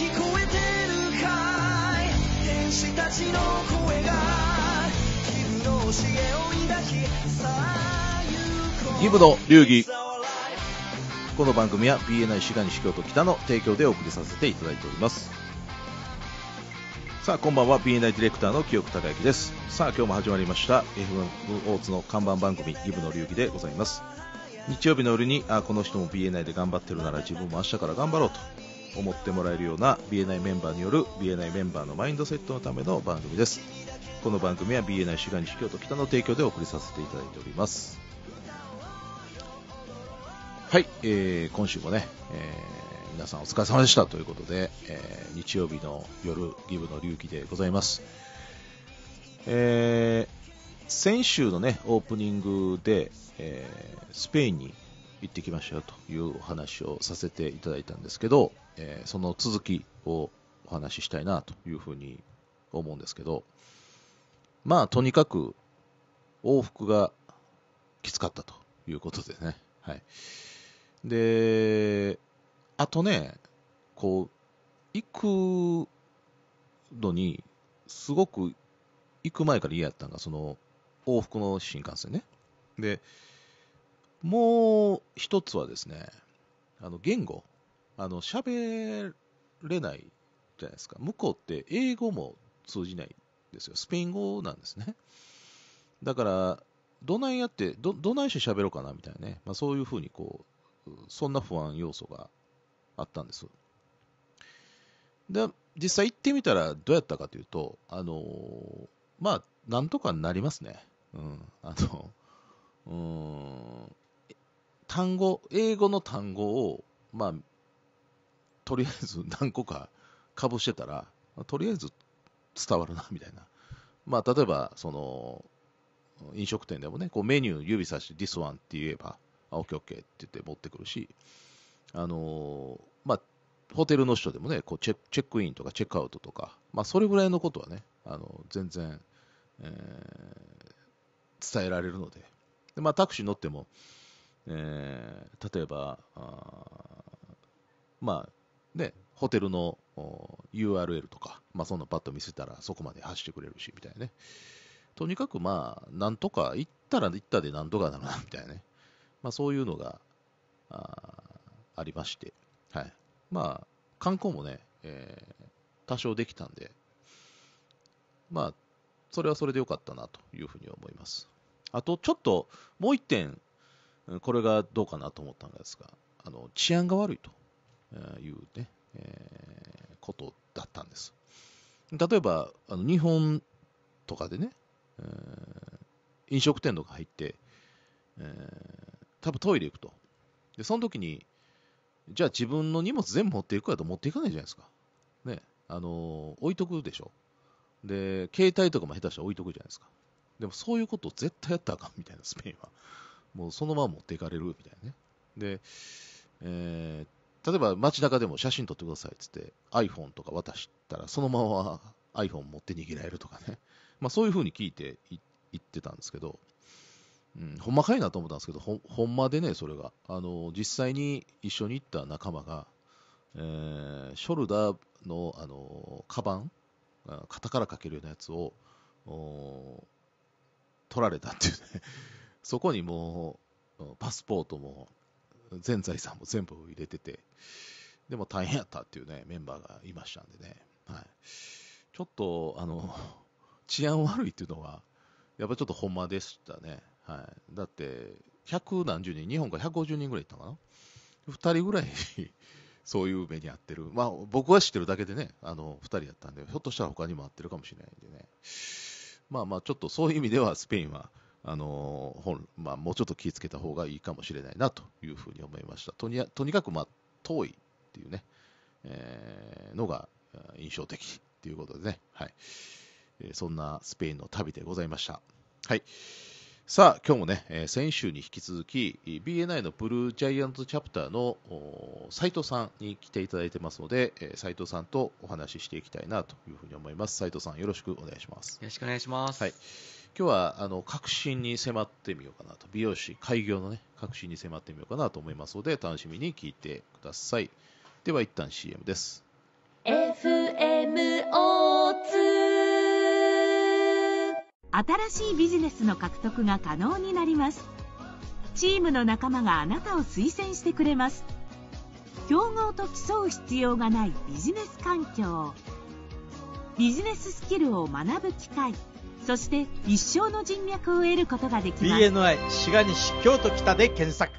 聞こえてるかい天使たちの声がギブの教えを抱きさあ行こギブの流儀この番組は BNI 滋賀西京都北の提供でお送りさせていただいておりますさあこんばんは BNI ディレクターの清久孝之ですさあ今日も始まりました FM 大津の看板番組ギブの流儀でございます日曜日の夜にあこの人も BNI で頑張ってるなら自分も明日から頑張ろうと思ってもらえるような BNI メンバーによる BNI メンバーのマインドセットのための番組ですこの番組は BNI 主眼西京都北の提供でお送りさせていただいておりますはい、えー、今週もね、えー、皆さんお疲れ様でしたということで、えー、日曜日の夜ギブの隆起でございますえー、先週のね、オープニングで、えー、スペインに行ってきましたよというお話をさせていただいたんですけど、えー、その続きをお話ししたいなというふうに思うんですけど、まあ、とにかく往復がきつかったということでね。はい。で、あとね、こう、行くのに、すごく行く前から嫌やったのが、その、往復の新幹線ね。で、もう一つはですね、あの、言語あの、喋れないじゃないですか。向こうって英語も通じないですよ。スペイン語なんですね。だから、どないやって、ど、どないして喋ろうかなみたいなね。まあそういうふうにこう、そんな不安要素があったんです。で、実際行ってみたらどうやったかというと、あのー、まあ、なんとかなりますね。うん。あの、うん、単語、英語の単語を、まあ、とりあえず何個かかぶしてたら、とりあえず伝わるな、みたいな。まあ、例えば、その、飲食店でもね、こうメニュー指さして This one って言えば、オッケーオッケーって言って持ってくるし、あのー、まあ、ホテルの人でもね、こうチェチェックインとかチェックアウトとか、まあ、それぐらいのことはね、あの全然、えー、伝えられるので、でまあ、タクシー乗っても、えー、例えばあ、まあ、で、ホテルの URL とか、まあ、そんなパッと見せたらそこまで走ってくれるし、みたいなね。とにかくまあ、なんとか、行ったら行ったでなんとかなるな、みたいなね。まあ、そういうのが、あありまして、はい。まあ、観光もね、えー、多少できたんで、まあ、それはそれで良かったなというふうに思います。あと、ちょっと、もう一点、これがどうかなと思ったんですが、あの、治安が悪いと。いうね、えー、ことだったんです。例えば、あの日本とかでね、えー、飲食店とか入って、えー、多分トイレ行くと。で、その時に、じゃあ自分の荷物全部持っていくかと持っていかないじゃないですか。ね、あのー、置いとくでしょ。で、携帯とかも下手したら置いとくじゃないですか。でもそういうことを絶対やったらあかんみたいな、スペインは。もうそのまま持っていかれるみたいなね。で、えー、例えば街中でも写真撮ってくださいっつって iPhone とか渡したらそのまま iPhone 持って逃げられるとかね、まあ、そういうふうに聞いてい言ってたんですけど、うん、ほんまかいなと思ったんですけどほほんまでねそれがあの実際に一緒に行った仲間が、えー、ショルダーのあのカバン肩からかけるようなやつを取られたっていうね そこにもうパスポートも全財産も全部入れてて、でも大変やったっていうね、メンバーがいましたんでね、はい、ちょっと、あの、治安悪いっていうのは、やっぱちょっとほんまでしたね。はい、だって、百何十人、日本から150人ぐらいいったかな。2人ぐらいそういう目に遭ってる。まあ、僕は知ってるだけでね、あの、2人やったんで、ひょっとしたら他にも合ってるかもしれないんでね。まあまあ、ちょっとそういう意味では、スペインは、あの本、まあ、もうちょっと気をつけた方がいいかもしれないなというふうに思いました。とにとにかく、まあ、遠いっていうね、えー、のが印象的ということでね、はいえー、そんなスペインの旅でございました。はい、さあ、今日もね、えー、先週に引き続き、BNI のブルージャイアントチャプターの斎藤さんに来ていただいてますので、えー、斉藤さんとお話ししていきたいなというふうに思います。斉藤さん、よろしくお願いします。よろしくお願いします。はい今日はあの革新に迫ってみようかなと美容師開業のね革新に迫ってみようかなと思いますので楽しみに聞いてくださいでは一旦 CM です FMO2 新しいビジネスの獲得が可能になりますチームの仲間があなたを推薦してくれます競合と競う必要がないビジネス環境ビジネススキルを学ぶ機会そして一生の人脈を得ることができます BNI 滋賀西京都北で検索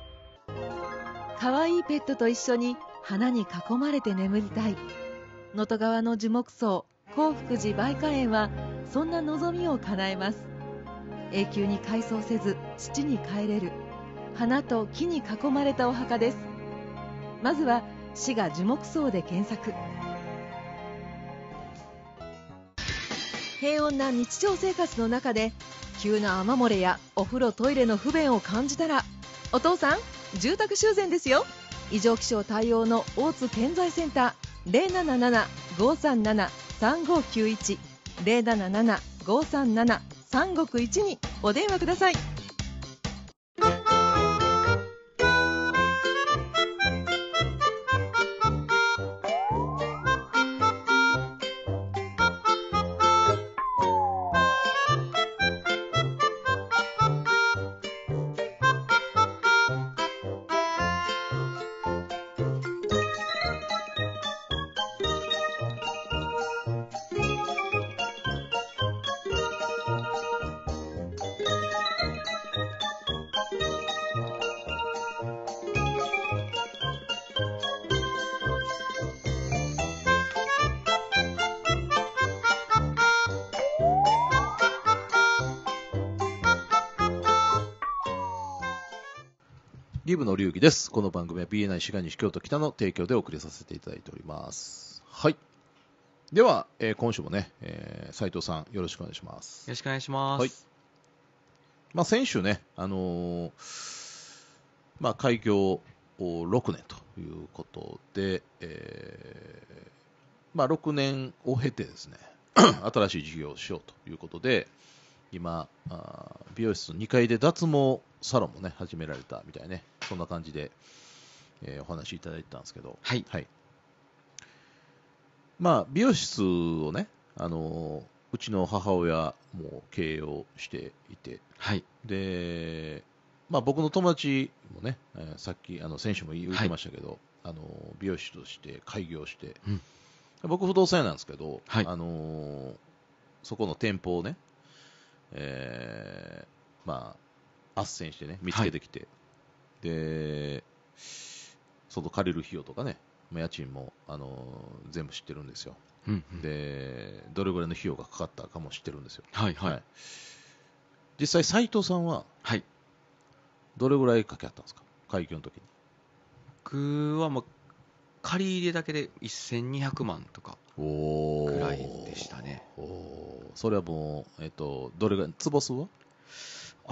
かわいいペットと一緒に花に囲まれて眠りたい能登川の樹木葬興福寺梅花園はそんな望みを叶えます永久に改装せず土に帰れる花と木に囲まれたお墓ですまずは滋賀樹木葬で検索平穏な日常生活の中で急な雨漏れやお風呂トイレの不便を感じたらお父さん住宅修繕ですよ異常気象対応の大津建材センター077-537-3591 077-537-351にお電話ください。リブの隆起です。この番組は BNI 滋賀西京都北の提供でお送りさせていただいております。はい。では、えー、今週もね、えー、斉藤さんよろしくお願いします。よろしくお願いします。はい。まあ先週ね、あのー、まあ開業6年ということで、えー、まあ6年を経てですね、新しい事業をしようということで、今、あ美容室の2階で脱毛サロンもね始められたみたいねそんな感じで、えー、お話しいただいたんですけど、はい、はい、まあ、美容室をね、あのうちの母親も経営をしていて、はい、でまあ、僕の友達もね、えー、さっきあの選手も言ってましたけど、はい、あの美容師として開業して、うん、僕、不動産屋なんですけど、はい、あのそこの店舗をね、えーまあ、斡旋してね、見つけてきて、はい、で、外借りる費用とかね、家賃も、あのー、全部知ってるんですよ、うんうん、で、どれぐらいの費用がかかったかも知ってるんですよ。はいはい、はい、実際、斎藤さんは、はい、どれぐらいかけあったんですか、会議の時に僕は、まあ、借り入れだけで1200万とかぐらいでしたね。おおそれはもう、えっと、どれつ坪数は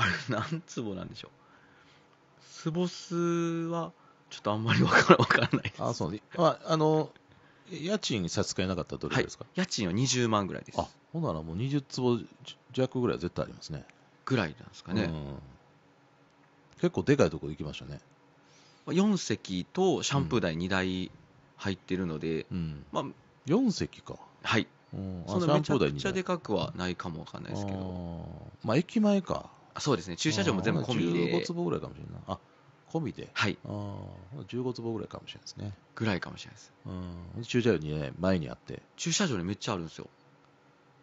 あれ何坪なんでしょう坪数はちょっとあんまりわからわからないですあそうで、まあ、あの家賃差し支えなかったらどれですか、はい、家賃は20万ぐらいですあほんならもう20坪弱ぐらいは絶対ありますねぐらいなんですかね、結構でかいところ行きましたね4席とシャンプー台2台入ってるので、うん、まあ、4席かはいそんなめちゃくちゃでかくはないかもわかんないですけどまあ駅前かあそうですね、駐車場も全部込みで。15坪ぐらいかもしれない。あ込みで。はい。あ15坪ぐらいかもしれないですね。ぐらいかもしれないです。うん。駐車場にね、前にあって。駐車場にめっちゃあるんですよ。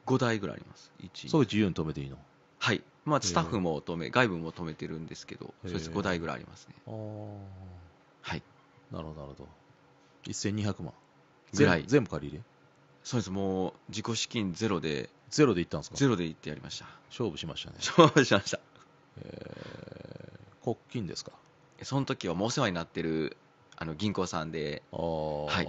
5台ぐらいあります。1そう自由に止めていいのはい。まあ、スタッフも止め、外部も止めてるんですけど、そうでれ5台ぐらいありますね。あはい。なるほど、なるほど。1200万。ぐらい。全部借り入れそうです。もう、自己資金ゼロで、ゼロで行ったんですかゼロで行ってやりました勝負しましたね勝負しましたえー、国金ですかその時はもうお世話になってるあの銀行さんでああ、はい、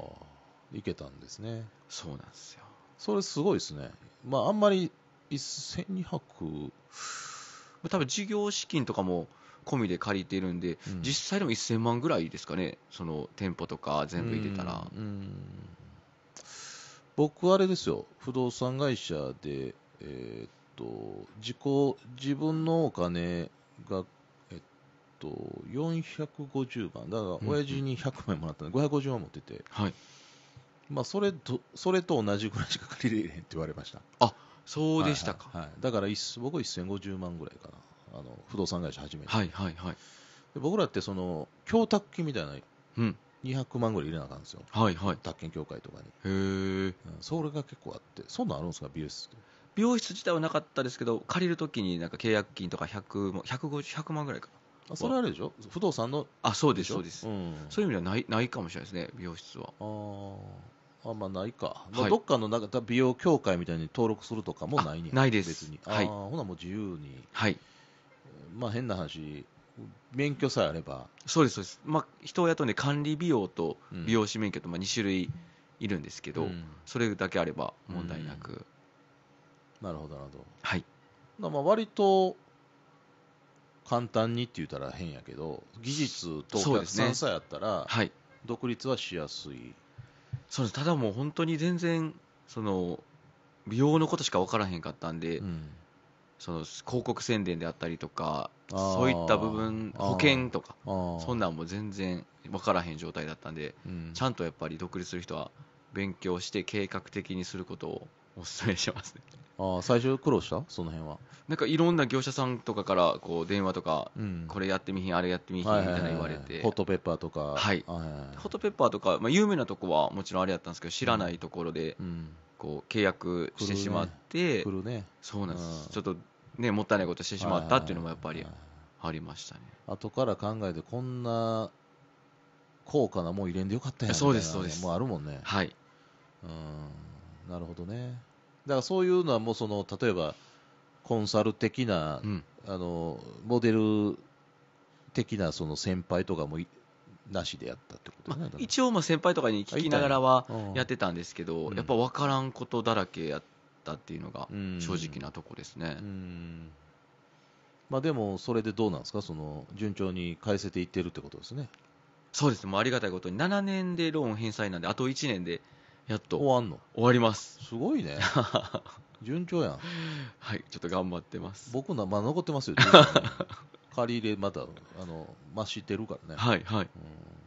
行けたんですねそうなんですよそれすごいですねまああんまり1200多分事業資金とかも込みで借りてるんで、うん、実際でも1000万ぐらいですかねその店舗とか全部入れたらうん僕あれですよ、不動産会社で、えー、っと、自己、自分のお金が、えっと、450万、だから親父に100万もらったので、550万持ってて、はい。まあ、それと、それと同じぐらいしか借りれへんって言われました。あ、そうでしたか。はい、はい、だから一、僕は1050万ぐらいかな。あの、不動産会社始めて。はいはいはい。で僕らって、その、供託金みたいな、うん。200万ぐらい入れなあかんですよ、はいはい、宅建協会とかに、へえ、それが結構あって、そんなんあるんですか、美容室美容室自体はなかったですけど、借りるときになんか契約金とか 100, も150 100万ぐらいかな。あそれあれでしょ不動産のあそうですそうです、うん、そういう意味ではないないかもしれないですね美容室はああまあないか、まあ、どっかのなんか美容協会みたいに登録するとかもないねないです別に、はい、ほなもう自由にはいまあ変な話免許さえあればそうですそうです、まあ、人を雇うんで管理美容と美容師免許と、まあ、2種類いるんですけど、うん、それだけあれば問題なく、うん、なるほどなるほどはいまあ割と簡単にって言ったら変やけど技術とお客さんさえあったら、はい、独立はしやすいそうですただもう本当に全然その美容のことしか分からへんかったんで、うん、その広告宣伝であったりとか、そういった部分、保険とか、そんなんも全然分からへん状態だったんで、うん、ちゃんとやっぱり独立する人は勉強して計画的にすることを お勧めしますね。あ最初苦労したその辺はなんかいろんな業者さんとかからこう電話とか、うん、これやってみひんあれやってみひんみたいな言われて、ホットペッパーとかはい、ホットペッパーとか、まあ、有名なとこはもちろんあれやったんですけど知らないところで、うん、こう契約してしまって、そうなんちょっと、ね、もったいないことしてしまったっていうのもやっぱりありましたね後から考えてこんな高価なもん入れんでよかったやんそうですそうですもうあるもんねはいうんなるほどねだからそういうのはもうその例えばコンサル的な、うん、あのモデル的なその先輩とかもいなしでやったってこと、ねまあ、一応まあ先輩とかに聞きながらはやってたんですけど、やっぱ分からんことだらけやったっていうのが正直なとこですね。まあ、でも、それでどうなんですか、その順調に返せていってるってことですね。そうですもうありがたいことに、7年でローン返済なんで、あと1年でやっと終わんの終わります。すごいね。順調やん。はい、ちょっと頑張ってます。僕の、まあ、残ってますよ、借り入れまだあの増してるからね。はいはい。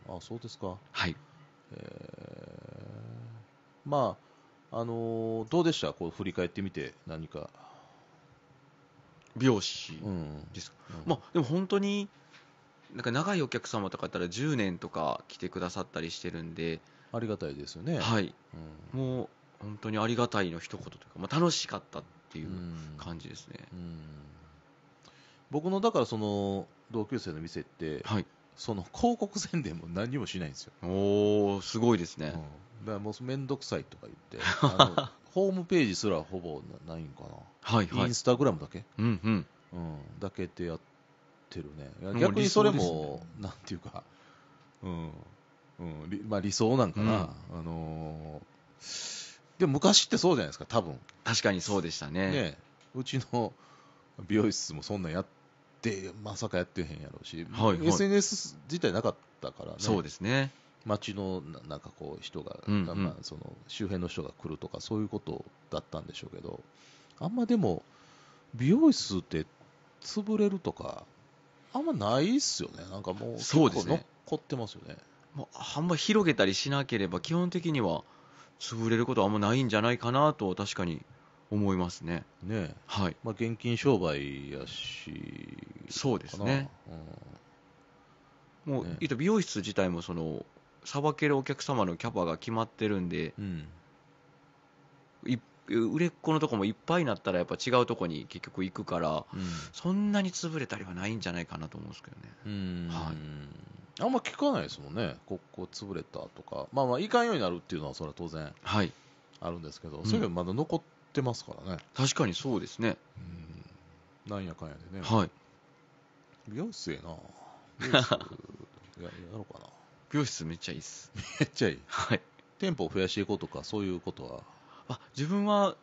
うん、あそうですか。はい。えー、まああのー、どうでしたこう振り返ってみて何か。美容師ですか、うんうん、まあ、でも本当になんか長いお客様とかだったら10年とか来てくださったりしてるんでありがたいですよねはい、うん、もう本当にありがたいの一言というか、まあ、楽しかったっていう感じですね、うん、うん僕のだからその同級生の店って、はい、その広告宣伝も何もしないんですよおすごいですね、うん、だからもう面倒くさいとか言って ホームページすらほぼないんかな、はいはい、インスタグラムだけ、うんうんうん、だけでやってるね逆にそれも、ね、なんていうか、うんうんまあ、理想なんかな、うん、あのー、でも昔ってそうじゃないですか多分確かにそうでしたねねうちの美容室もそんなんやってでまさかやってへんやろうし、はいはい、SNS 自体なかったからね。そうですね街のなんかこう人が、うんうん、その周辺の人が来るとかそういうことだったんでしょうけどあんまでも美容室って潰れるとかあんまないっすよねなんかもう結構残ってますよねもう、ね、あんま広げたりしなければ基本的には潰れることはあんまないんじゃないかなと確かに思いますね。ねはい。まあ、現金商売やし。そうですね。うん、もう、ね、美容室自体も、その、さばけるお客様のキャパが決まってるんで、うん、売れっ子のとこもいっぱいになったらやっぱ違うとこに結局行くから、うん、そんなに潰れたりはないんじゃないかなと思うんですけどね。はい、あんま聞かないですもんね、ここ潰れたとか、まあまあ、いかんようになるっていうのは、それは当然あるんですけど、そういうのまだ残っってますからね確かにそうですねうんなんやかんやでねはい美容室ええな 美容室ややろうかな美容室めっちゃいいっすめっちゃいいはい店舗を増やしていこうとかそういうことはあ自分は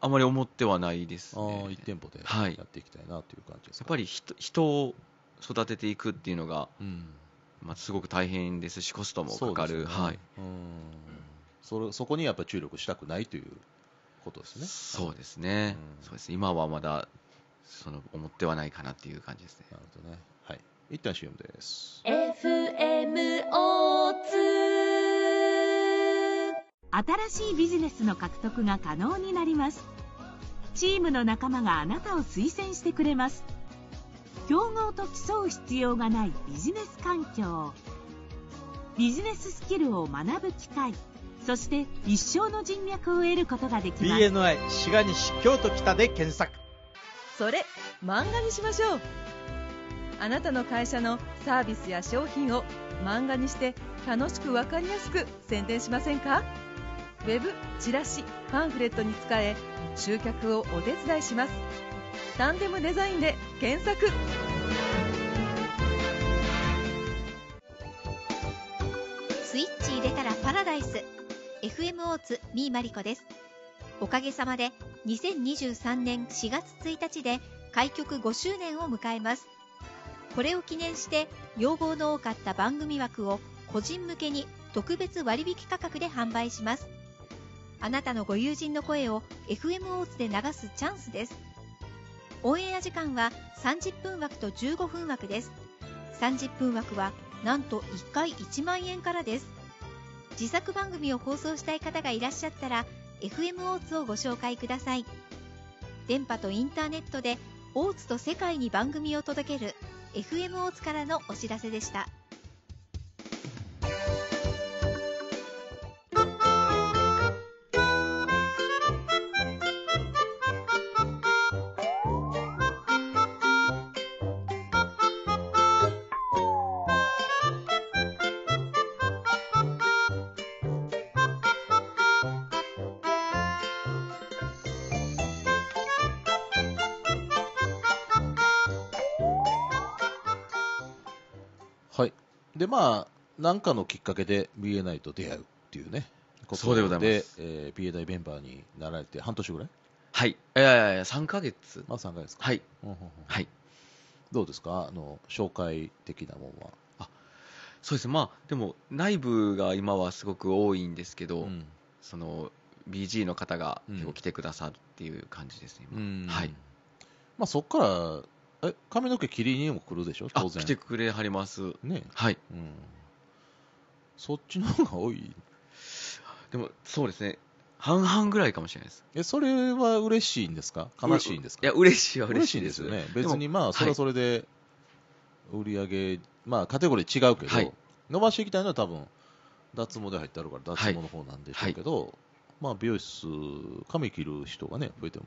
あまり思ってはないですねあ1店舗でやっていきたいなという感じです、はい、やっぱり人を育てていくっていうのが、うん、まあ、すごく大変ですしコストもかかる、ね、はい、うんそれそこにやっぱ注力したくないということですね。そうですね。うん、そうです今はまだその思ってはないかなっていう感じですね。なるほどね。はい。一旦 CM です。FMO2 新しいビジネスの獲得が可能になります。チームの仲間があなたを推薦してくれます。競合と競う必要がないビジネス環境。ビジネススキルを学ぶ機会。そして一生の人脈を得ることができます BNI 滋賀西京都北で検索それ漫画にしましょうあなたの会社のサービスや商品を漫画にして楽しく分かりやすく宣伝しませんかウェブチラシパンフレットに使え集客をお手伝いしますタンデムデザインで検索 FM オーツ三マリコです。おかげさまで2023年4月1日で開局5周年を迎えます。これを記念して要望の多かった番組枠を個人向けに特別割引価格で販売します。あなたのご友人の声を FM オーツで流すチャンスです。オンエア時間は30分枠と15分枠です。30分枠はなんと1回1万円からです。自作番組を放送したい方がいらっしゃったら FM オーツをご紹介ください電波とインターネットでオーツと世界に番組を届ける FM オーツからのお知らせでした。はい。で、まあ、何かのきっかけで BNI と出会うっていうね、そうでございます。えー、BNI メンバーになられて半年ぐらいはい。いやいやいや、3ヶ月。まあ3ヶ月か。はい。うんうんうん、はい。どうですかあの、紹介的なものは。あ、そうですまあ、でも、内部が今はすごく多いんですけど、うん、その、BG の方が結構来てくださるっていう感じですね、うん、はい。まあ、そこからえ髪の毛切りにも来るでしょ当然来てくれはりますねはい、うん、そっちの方が多いでもそうですね半々ぐらいかもしれないですえそれは嬉しいんですか悲しいんですかいや嬉しいは嬉しいですよね別にまあそれはそれで売り上げ、はい、まあカテゴリー違うけど、はい、伸ばしていきたいのは多分脱毛で入ってあるから脱毛の方なんでしょうけど、はい、まあ美容室髪切る人がね増えても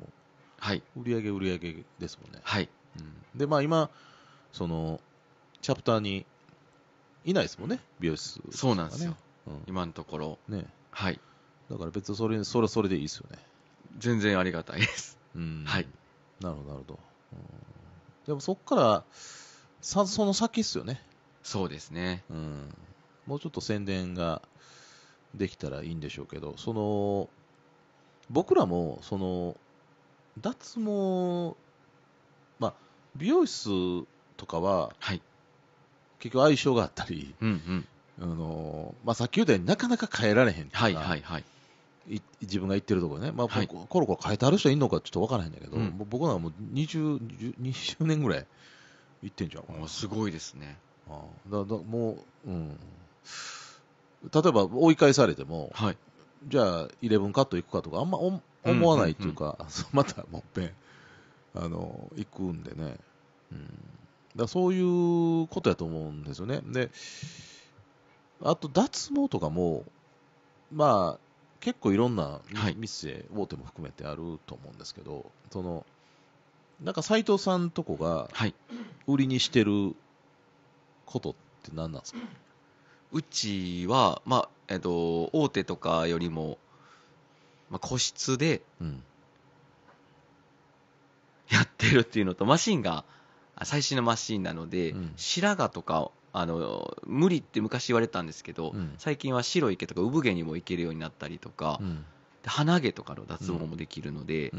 はい売り上げ売り上げですもんねはいうん、で、まあ今、その、チャプターにいないですもんね、美容室、ね、そうなんですよ。うん、今のところ。ね。はい。だから別にそれ、それはそれでいいですよね。全然ありがたいです。うん。はい。なるほど、なるほど。うん、でもそこからさ、その先っすよね。そうですね。うん。もうちょっと宣伝ができたらいいんでしょうけど、その、僕らも、その、脱毛美容室とかは、はい、結局相性があったり、うんうん、あのまあ、さっき言ったようになかなか変えられへんはいはいはいい自分が行ってるところね、まあはい、コロコロ変えてある人いるのかちょっと分からへんだけど、うん、僕らはもう 20, 20年ぐらい行ってんじゃんすごいですねあだだもう、うん、例えば追い返されても、はい、じゃあイレブンカット行くかとかあんま思わないというか、うんうんうん、またもっぺんあの、行くんでね。うん。だそういうことやと思うんですよね。で、あと脱毛とかも、まあ、結構いろんな店、大手も含めてあると思うんですけど、その、なんか斎藤さんとこが、売りにしてることって何なんですか、はい、うちは、まあ、えっと、大手とかよりも、まあ、個室で、うん、やってるっていうのと、マシンが最新のマシンなので、うん、白髪とか、あの無理って昔言われたんですけど、うん、最近は白い毛とか産毛にもいけるようになったりとか、うん、鼻毛とかの脱毛もできるので、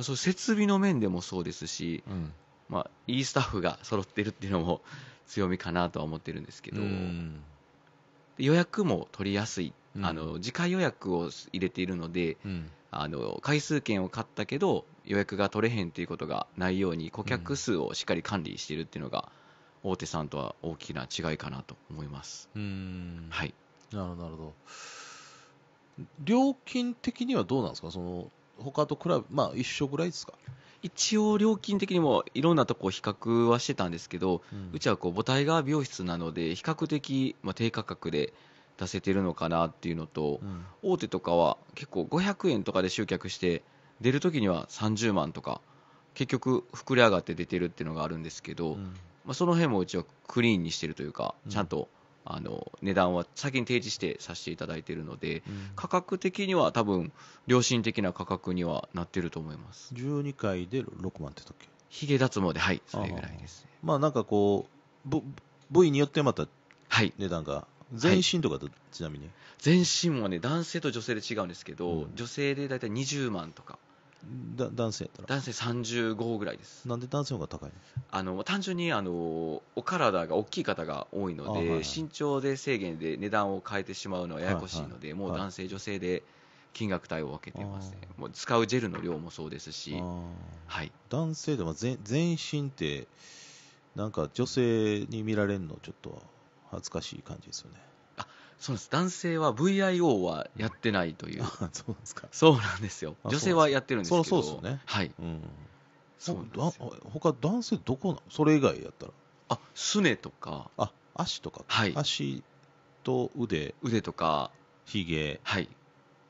そう設備の面でもそうですし、まあ、いいスタッフが揃ってるっていうのも 強みかなとは思ってるんですけど、予約も取りやすい、あの次回予約を入れているので、あの回数券を買ったけど予約が取れへんっていうことがないように顧客数をしっかり管理しているっていうのが大手さんとは大きな違いかなと思います。うん、はい、なるほどなるほど料金的にはどうなんですかその他と比べ、まあ、一緒ぐらいですか一応料金的にもいろんなとこ比較はしてたんですけど、うん、うちはこう母体が美容室なので比較的、まあ、低価格で出せてるのかなっていうのと、うん、大手とかは結構500円とかで集客して出る時には30万とか結局膨れ上がって出てるっていうのがあるんですけど、うん、まあ、その辺もうちはクリーンにしてるというか、ちゃんとあの値段は先に提示してさせていただいているので、価格的には多分良心的な価格にはなってると思います12回で6万って時ヒゲ脱毛ではいそれぐらいですまあなんかこう部位によってまた値段が、はい、全身とかと、ちなみに全身もね男性と女性で違うんですけど、うん、女性で大体20万とかだ男性やったら男性35ぐらいですなんで男性の方が高いのあの単純にあのお体が大きい方が多いので、はいはい、身長で制限で値段を変えてしまうのはややこしいので、はいはい、もう男性、はい、女性で金額帯を分けてますねもう使うジェルの量もそうですし、はい、男性でも全全身ってなんか女性に見られるのちょっと恥ずかしい感じですよねそうです男性は VIO はやってないという、あ そうですかそうなんですよ、女性はやってるんですけど、そうそうですね、はい、うん、そうだ他男性どこなそれ以外やったらあすねとか、あ足とか、はい、足と腕、腕とか、ひげ、はい、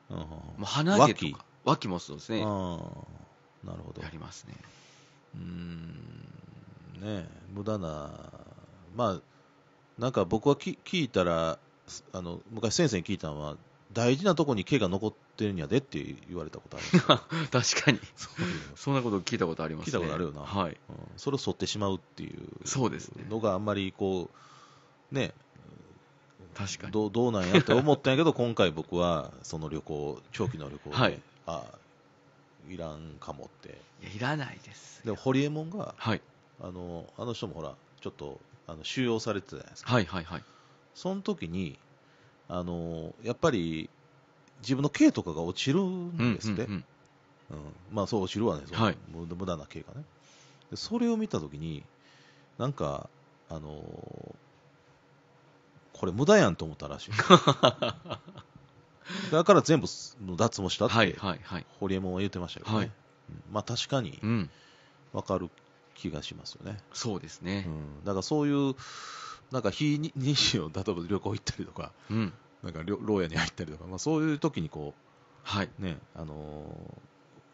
うん、もう鼻毛とか、脇もそうですね、あなるほど、やりますね。うんね無駄な、まあ、なんか僕はき聞いたら、あの昔先生に聞いたのは大事なとこに毛が残ってるんやでって言われたことある 確かにそんなこと聞いたことあります、ね、聞いたことあるよな、はい、うん、それを剃ってしまうっていうそうです、ね、のがあんまりこうね確かにどどうなんやって思ったんやけど今回僕はその旅行長期の旅行で、はい、あいらんかもっていらないですでもホリエモンが、はい、あのあの人もほらちょっとあの収容されてたじゃないですかはいはいはいその時に、あのやっぱり自分の刑とかが落ちるんですって、うん、うんうん、まあそう落ちるわね、はい、無駄な刑がねで、それを見た時に、なんか、あのこれ、無駄やんと思ったらしい。だから全部脱毛したって、はいはいはい、ホリエモンは言ってましたけどね、はい、まあ確かに分かる気がしますよね。そうですね、うん、だからそういうなんか非日娠を例えば旅行行ったりとか、うん、なんか牢屋に入ったりとか、まあ、そういう時にこう、はいねあのー、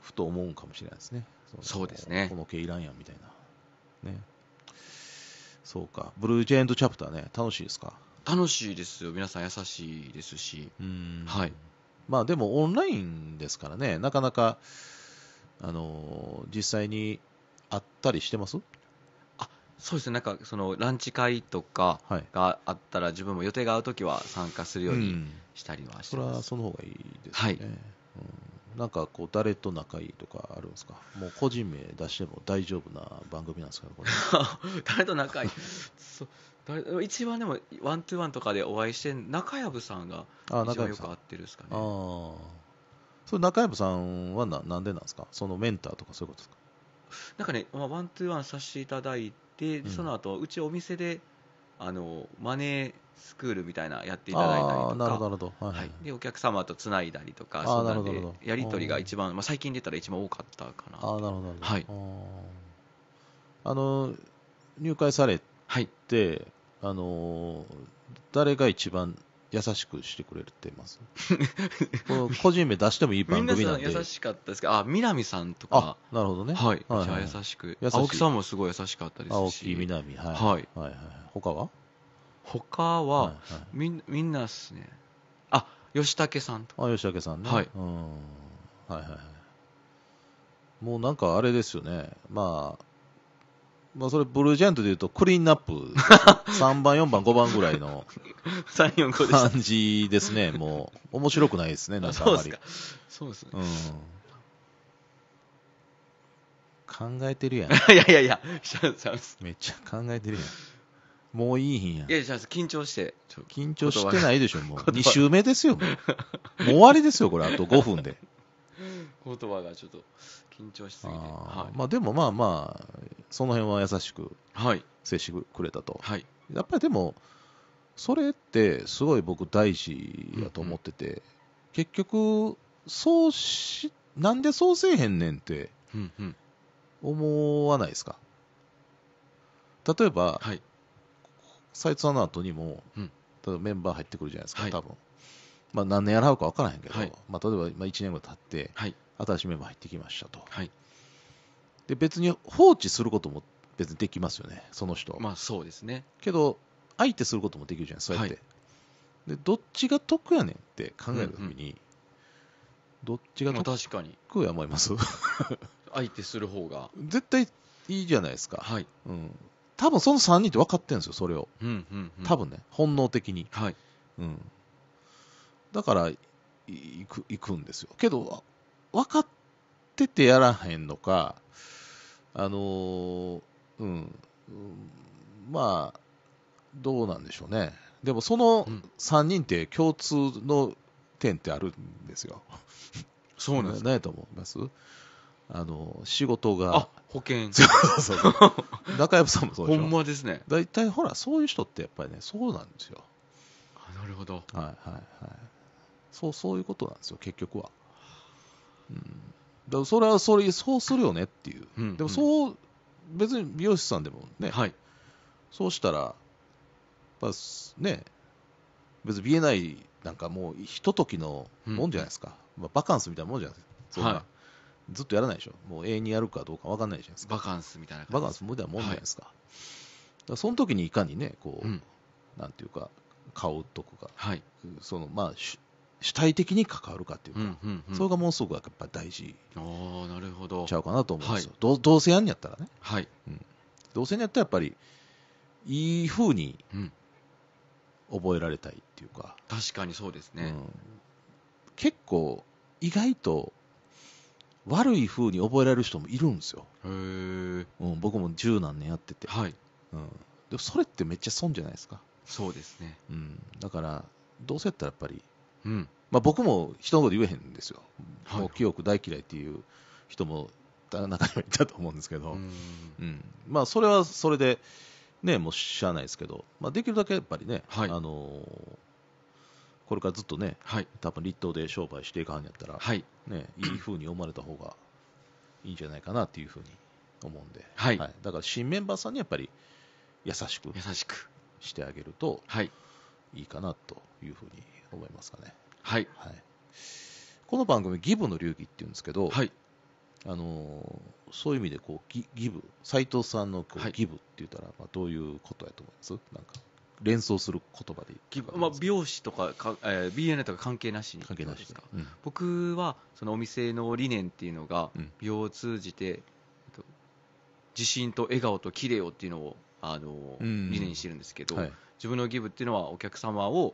ふと思うかもしれないですね。そうですねこの毛いらんやんみたいな。ね、そうか、ブルージェインドチャプターね、楽しいですか楽しいですよ、皆さん優しいですし、うんはいまあ、でもオンラインですからね、なかなか、あのー、実際に会ったりしてますそうですね、なんかそのランチ会とかがあったら、自分も予定が合うときは参加するようにしたりはしてます、うん、それはその方がいいですね、はいうん、なんかこう、誰と仲いいとかあるんですか、もう個人名出しても大丈夫な番組なんですか、これ 誰と仲いいそ誰一番でも、ワントゥーワンとかでお会いして、中藪さんが一番よく合ってるですかね。あそれ中藪さんはななんでなんですか、そのメンターとかそういうことですかなんかね、まあ、ワントゥーワンさせていただいて、で、うん、その後うちお店であのマネースクールみたいなやっていただいたりとか、はい、はい、でお客様とつないだりとか、そんなんでやり取りが一番、まあ、最近出たら一番多かったかなあなるほど、はい、あの入会されて、はい、あの誰が一番優しくしてくれてます 個人名出してもいい番組なんで優しかったですけどあみなみさんとかなるほどねはい、はいはい、優しく優し青木さんもすごい優しかったですし青木南はい、はい、はいはい他は他は、はいはい、みみんなっすねあ吉武さんとかあ吉武さんねはいうんはいはいはいもうなんかあれですよねまあまあ、それブルージャントでいうとクリーンナップ、3 番、4番、5番ぐらいの 感じですね、もう、面白くないですね、なんかあんまり。そうですね。うん考えてるやん。いやいやいや、めっちゃ考えてるやん。もういいひんやんい。や、緊張して。緊張してないでしょ、もう。2周目ですよ、もう。もう終わりですよ、これ、あと5分で。言葉がちょっと緊張しすぎて、はい、まあ、でもまあまあその辺は優しく接してくれたと、はい、やっぱりでもそれってすごい僕大事やと思ってて、うんうん、結局そうしなんでそうせえへんねんって思わないですか、例えば、はい、斉藤さんの後にも、うん、例えばメンバー入ってくるじゃないですか、はい、多分まあ、何年やらうか分からへんけど、はい、まあ、例えば1年後経って、はい、新しいメンバー入ってきましたと、はい、で別に放置することも別にできますよね、その人。まあそうですねけど、相手することもできるじゃない、そうやって。はい、でどっちが得やねんって考えるときに、うんうん、どっちが得確かにや思います 相手する方が。絶対いいじゃないですか。はいうん、多分その3人って分かってるんですよ、それを。うんうんうん、多分ね、本能的に。はいうん、だから行く、行くんですよ。けど、分かっててやらへんのか、あのうん、まあ、どうなんでしょうね。でもその3人って共通の点ってあるんですよ。そうなんです何やと思いますあの仕事が保険 そうそうそう 中山さんもそうでしょほんまですね大体ほらそういう人ってやっぱりねそうなんですよあなるほどはいはいはいそうそういうことなんですよ結局はだそれはそれそうするよねっていう、うんうん、でもそう別に美容師さんでもね、はい、そうしたら、まあ、ね別に見えないなんかもうひとときのもんじゃないですか、うん、まあ、バカンスみたいなもんじゃないですか、はい、ずっとやらないでしょもう永遠にやるかどうか分かんないじゃないですかバカンスみたいなバカンスみたいなもんじゃないですかはい、かその時にいかにねこう、うん、なんていうか顔とか、はい、そのまあ主体的に関わるかっていうか、それがものすごくやっぱ大事なるほどちゃうかなと思うんですよ、どどうせやんやったらね、はいうん、どうせやったらやっぱりいいふうに覚えられたいっていうか、確かにそうですね、結構意外と悪いふうに覚えられる人もいるんですよへ、うん、僕も十何年やってて、はいうん、でもそれってめっちゃ損じゃないですかそうですね、うん、だからどうせやったらやっぱりうん、まあ、僕も人のこと言えへんですよ、はい、もう大嫌いっていう人も中にはいたと思うんですけど、うんまあ、それはそれで、ね、もうしゃあないですけど、まあ、できるだけやっぱりね、はい、あのー、これからずっとね、はい、多分立党で商売していかんやったら、はい、ね、いいふうに思われた方がいいんじゃないかなっていうふうに思うんで、はい、はい、だから新メンバーさんにやっぱり優しく優しくしてあげるといいかなというふうに思いますかね。はい、はい、この番組「ギブの流儀」っていうんですけど、はい、あのそういう意味でこうギギブ斎藤さんのこう、はい、ギブって言ったら、まあ、どういうことやと思いますなんか連想する言葉でギブ、まあ、美容師とかか、えー、BNA とか関係なしに関係なしですうん、僕はそのお店の理念っていうのが、うん、美容を通じて自信と笑顔と綺麗をっていうのをあの、うん、理念にしてるんですけど、はい、自分のギブっていうのはお客様を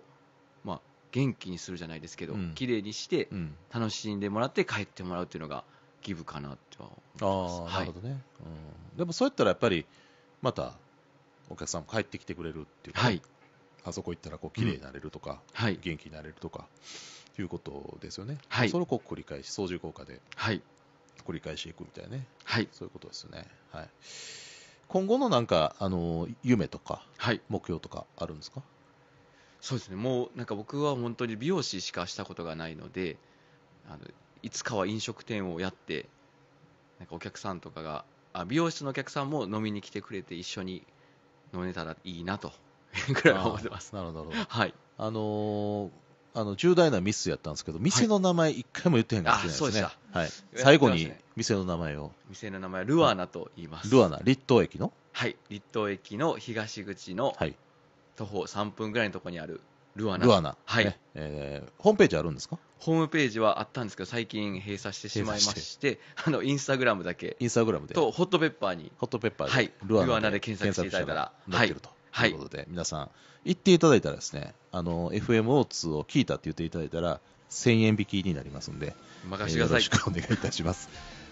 元気にするじゃないですけど、うん、綺麗にして楽しんでもらって帰ってもらうっていうのが義務かなとは思います。あなるほどね、はい、でもそうやったらやっぱりまたお客さんも帰ってきてくれるっていうか、はい、あそこ行ったらこう綺麗になれるとか、うんはい、元気になれるとかいうことですよね、はい、それをこう繰り返し操縦効果で繰り返していくみたいなね、はい、そういうことですよね、はい、今後のなんかあの夢とか、目標とかあるんですかそうですねもうなんか僕は本当に美容師しかしたことがないのであのいつかは飲食店をやってなんかお客さんとかがあ美容室のお客さんも飲みに来てくれて一緒に飲めたらいいなと ぐらい思ってますなるほど、はい、あのー、あの重大なミスやったんですけど店の名前一回も言ってへんかったですね、はい、最後に店の名前を店の名前ルアーナと言います、ルアーナ立東駅のはい立東駅の東口の、はい徒歩3分ぐらいのところにあるルアナ。ルアナ。はい。ね、えー、ホームページあるんですかホームページはあったんですけど、最近閉鎖してしまいまして、あの、インスタグラムだけ。インスタグラムで。と、ホットペッパーに。ホットペッパーで。はい。ルアナで検索していただいたら。はい。ということで、はい、皆さん、行っていただいたらですね、あの、FMO2 を聞いたって言っていただいたら、1000円引きになりますんで、任せてください、えー、よろしくお願いいたします。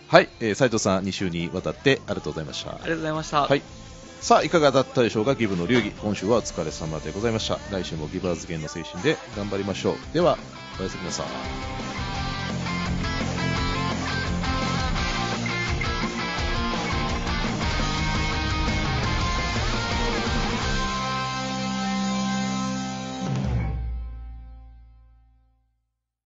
はい、えー、斉藤さん、2週にわたってありがとうございました。ありがとうございました。はいさあいかがだったでしょうかギブの流儀今週はお疲れ様でございました来週もギブアズゲンの精神で頑張りましょうではおやすみなさい